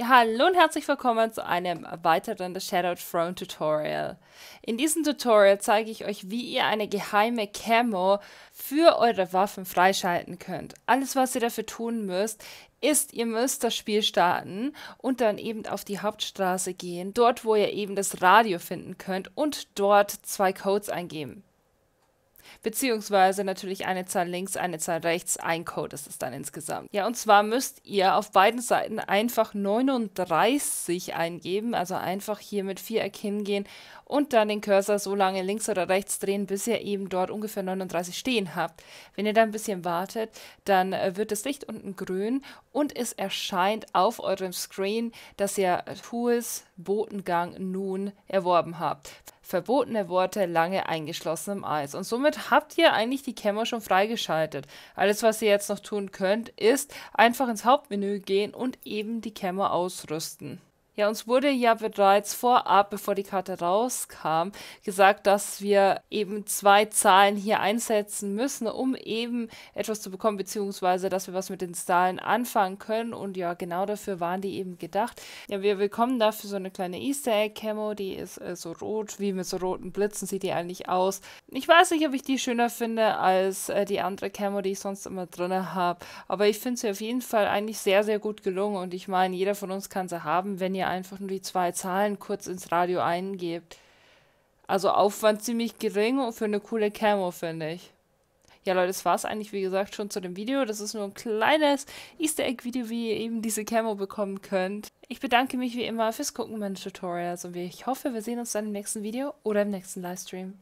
Ja, hallo und herzlich willkommen zu einem weiteren The Shadow Throne Tutorial. In diesem Tutorial zeige ich euch, wie ihr eine geheime Camo für eure Waffen freischalten könnt. Alles, was ihr dafür tun müsst, ist, ihr müsst das Spiel starten und dann eben auf die Hauptstraße gehen, dort wo ihr eben das Radio finden könnt und dort zwei Codes eingeben beziehungsweise natürlich eine Zahl links, eine Zahl rechts, ein Code ist es dann insgesamt. Ja, und zwar müsst ihr auf beiden Seiten einfach 39 eingeben, also einfach hier mit Viereck hingehen und dann den Cursor so lange links oder rechts drehen, bis ihr eben dort ungefähr 39 stehen habt. Wenn ihr da ein bisschen wartet, dann äh, wird das Licht unten grün und es erscheint auf eurem Screen, dass ihr Tools Botengang nun erworben habt verbotene Worte lange eingeschlossen im Eis. Und somit habt ihr eigentlich die Camera schon freigeschaltet. Alles, was ihr jetzt noch tun könnt, ist einfach ins Hauptmenü gehen und eben die Camera ausrüsten. Ja, uns wurde ja bereits vorab, bevor die Karte rauskam, gesagt, dass wir eben zwei Zahlen hier einsetzen müssen, um eben etwas zu bekommen, beziehungsweise dass wir was mit den Zahlen anfangen können. Und ja, genau dafür waren die eben gedacht. Ja, wir bekommen dafür so eine kleine Easter Egg Camo, die ist äh, so rot, wie mit so roten Blitzen sieht die eigentlich aus. Ich weiß nicht, ob ich die schöner finde als äh, die andere Camo, die ich sonst immer drin habe. Aber ich finde sie auf jeden Fall eigentlich sehr, sehr gut gelungen. Und ich meine, jeder von uns kann sie haben, wenn ihr einfach nur die zwei Zahlen kurz ins Radio eingebt. Also Aufwand ziemlich gering und für eine coole Camo, finde ich. Ja, Leute, das war es eigentlich, wie gesagt, schon zu dem Video. Das ist nur ein kleines Easter Egg-Video, wie ihr eben diese Camo bekommen könnt. Ich bedanke mich wie immer fürs Gucken meines Tutorials und ich hoffe, wir sehen uns dann im nächsten Video oder im nächsten Livestream.